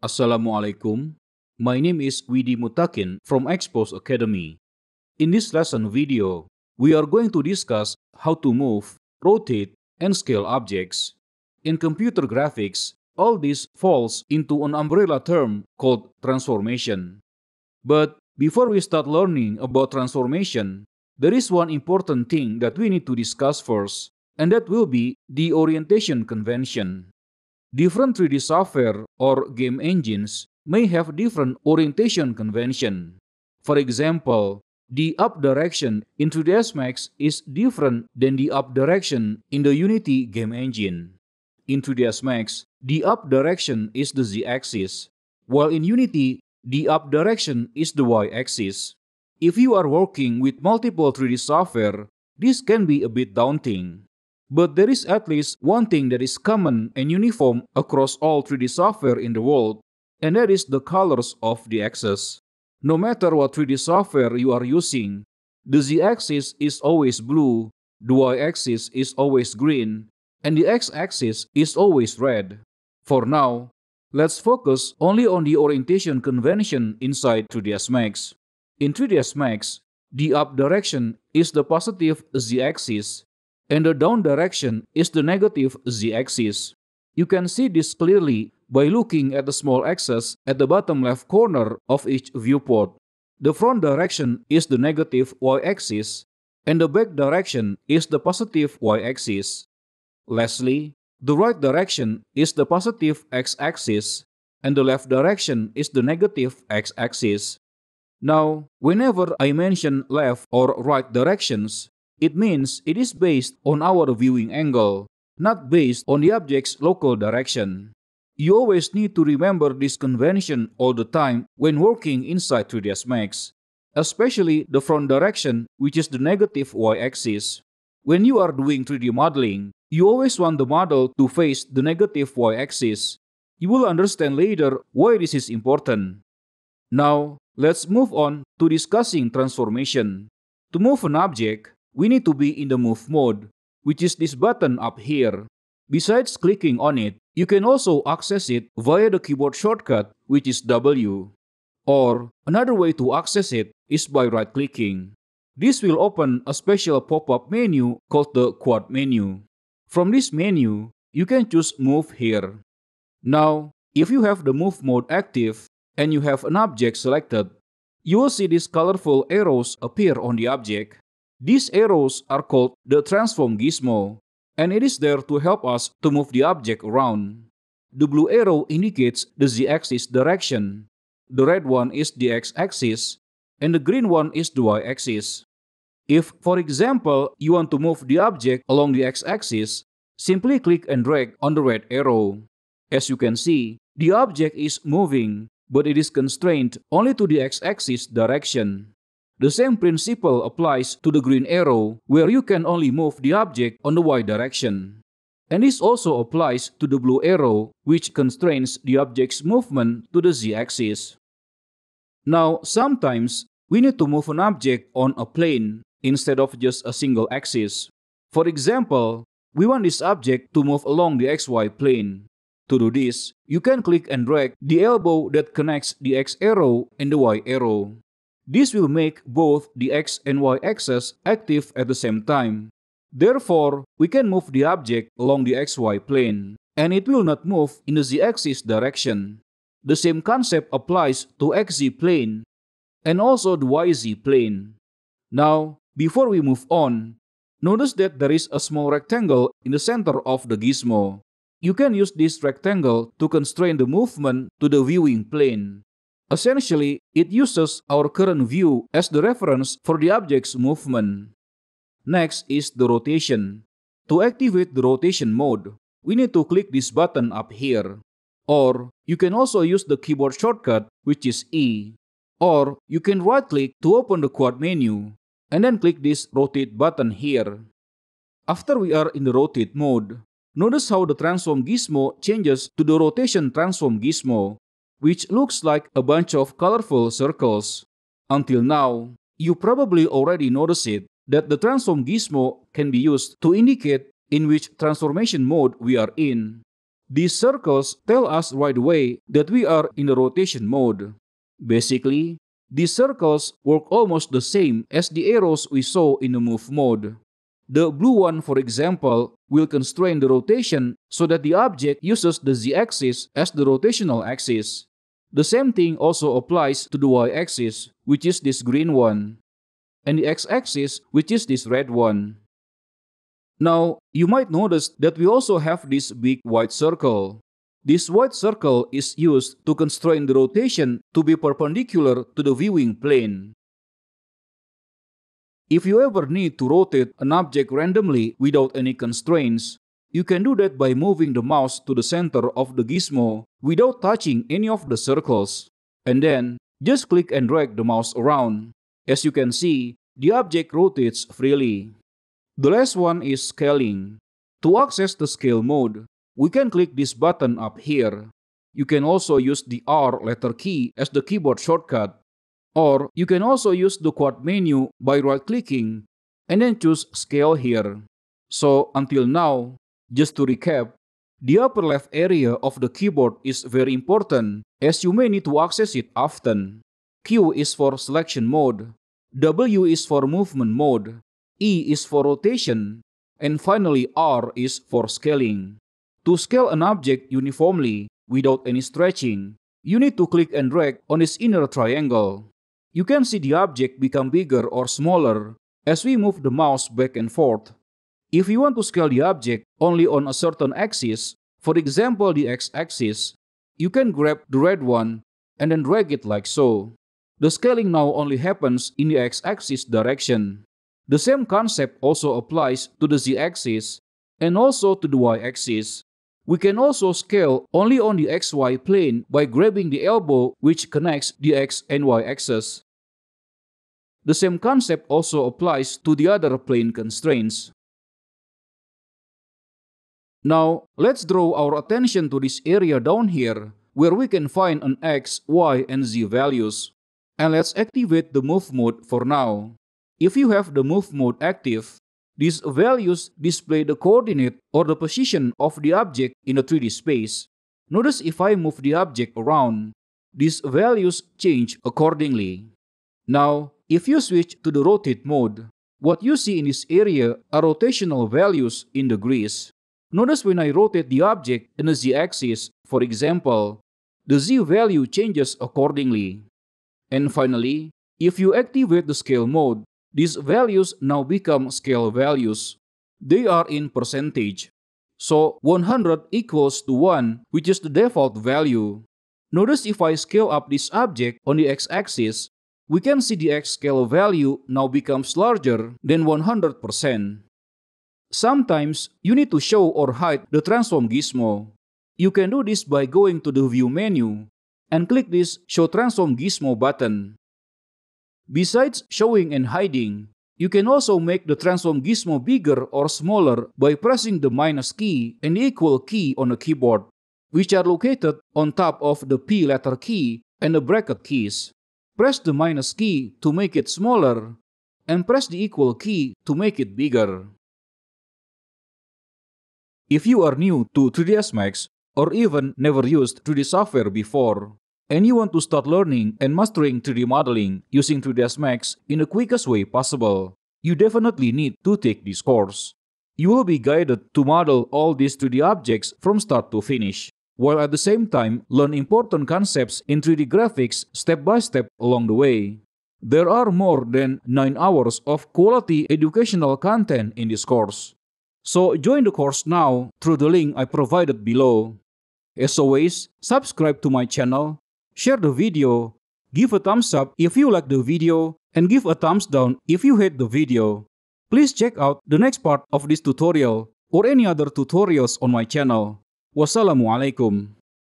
Assalamualaikum. My name is Widi Mutakin from Expos Academy. In this lesson video, we are going to discuss how to move, rotate, and scale objects. In computer graphics, all this falls into an umbrella term called transformation. But before we start learning about transformation, there is one important thing that we need to discuss first, and that will be the orientation convention. Different 3D software or game engines may have different orientation convention. For example, the up direction in 3ds Max is different than the up direction in the Unity game engine. In 3ds Max, the up direction is the z-axis, while in Unity, the up direction is the y-axis. If you are working with multiple 3D software, this can be a bit daunting. But there is at least one thing that is common and uniform across all 3D software in the world, and that is the colors of the axis. No matter what 3D software you are using, the z-axis is always blue, the y-axis is always green, and the x-axis is always red. For now, let's focus only on the orientation convention inside 3ds Max. In 3ds Max, the up direction is the positive z-axis, and the down direction is the negative z-axis. You can see this clearly by looking at the small axis at the bottom left corner of each viewport. The front direction is the negative y-axis, and the back direction is the positive y-axis. Lastly, the right direction is the positive x-axis, and the left direction is the negative x-axis. Now, whenever I mention left or right directions, it means it is based on our viewing angle, not based on the object's local direction. You always need to remember this convention all the time when working inside 3ds Max, especially the front direction which is the negative y-axis. When you are doing 3D modeling, you always want the model to face the negative y-axis. You will understand later why this is important. Now, let's move on to discussing transformation. To move an object, we need to be in the move mode, which is this button up here. Besides clicking on it, you can also access it via the keyboard shortcut, which is W. Or, another way to access it is by right-clicking. This will open a special pop-up menu called the Quad menu. From this menu, you can choose Move here. Now, if you have the Move mode active and you have an object selected, you will see these colorful arrows appear on the object. These arrows are called the transform gizmo, and it is there to help us to move the object around. The blue arrow indicates the z-axis direction, the red one is the x-axis, and the green one is the y-axis. If, for example, you want to move the object along the x-axis, simply click and drag on the red arrow. As you can see, the object is moving, but it is constrained only to the x-axis direction. The same principle applies to the green arrow, where you can only move the object on the y direction. And this also applies to the blue arrow, which constrains the object's movement to the z-axis. Now, sometimes, we need to move an object on a plane instead of just a single axis. For example, we want this object to move along the xy plane. To do this, you can click and drag the elbow that connects the x arrow and the y arrow. This will make both the x and y axes active at the same time. Therefore, we can move the object along the xy plane, and it will not move in the z-axis direction. The same concept applies to xz plane and also the yz plane. Now, before we move on, notice that there is a small rectangle in the center of the gizmo. You can use this rectangle to constrain the movement to the viewing plane. Essentially, it uses our current view as the reference for the object's movement. Next is the rotation. To activate the rotation mode, we need to click this button up here. Or you can also use the keyboard shortcut which is E. Or you can right click to open the quad menu and then click this rotate button here. After we are in the rotate mode, notice how the transform gizmo changes to the rotation transform gizmo which looks like a bunch of colorful circles. Until now, you probably already noticed it, that the transform gizmo can be used to indicate in which transformation mode we are in. These circles tell us right away that we are in the rotation mode. Basically, these circles work almost the same as the arrows we saw in the move mode. The blue one, for example, will constrain the rotation so that the object uses the z-axis as the rotational axis. The same thing also applies to the y-axis, which is this green one, and the x-axis, which is this red one. Now, you might notice that we also have this big white circle. This white circle is used to constrain the rotation to be perpendicular to the viewing plane. If you ever need to rotate an object randomly without any constraints, you can do that by moving the mouse to the center of the gizmo without touching any of the circles. And then, just click and drag the mouse around. As you can see, the object rotates freely. The last one is scaling. To access the scale mode, we can click this button up here. You can also use the R letter key as the keyboard shortcut. Or you can also use the quad menu by right-clicking and then choose scale here. So until now, just to recap, the upper left area of the keyboard is very important as you may need to access it often. Q is for selection mode, W is for movement mode, E is for rotation, and finally R is for scaling. To scale an object uniformly without any stretching, you need to click and drag on its inner triangle. You can see the object become bigger or smaller as we move the mouse back and forth. If you want to scale the object only on a certain axis, for example the x-axis, you can grab the red one and then drag it like so. The scaling now only happens in the x-axis direction. The same concept also applies to the z-axis and also to the y-axis. We can also scale only on the xy plane by grabbing the elbow which connects the x and y axes. The same concept also applies to the other plane constraints. Now, let's draw our attention to this area down here, where we can find an x, y, and z values. And let's activate the move mode for now. If you have the move mode active, these values display the coordinate or the position of the object in a 3D space. Notice if I move the object around, these values change accordingly. Now, if you switch to the rotate mode, what you see in this area are rotational values in degrees. Notice when I rotate the object in the z-axis, for example, the z-value changes accordingly. And finally, if you activate the scale mode, these values now become scale values. They are in percentage. So 100 equals to 1, which is the default value. Notice if I scale up this object on the x-axis, we can see the x scale value now becomes larger than 100%. Sometimes you need to show or hide the transform gizmo. You can do this by going to the view menu and click this show transform gizmo button. Besides showing and hiding, you can also make the transform gizmo bigger or smaller by pressing the minus key and equal key on the keyboard, which are located on top of the P letter key and the bracket keys. Press the minus key to make it smaller and press the equal key to make it bigger. If you are new to 3ds Max or even never used 3D software before, and you want to start learning and mastering 3D modeling using 3ds Max in the quickest way possible, you definitely need to take this course. You will be guided to model all these 3D objects from start to finish, while at the same time learn important concepts in 3D graphics step by step along the way. There are more than 9 hours of quality educational content in this course. So join the course now through the link I provided below. As always, subscribe to my channel, share the video, give a thumbs up if you like the video, and give a thumbs down if you hate the video. Please check out the next part of this tutorial or any other tutorials on my channel. Wassalamualaikum.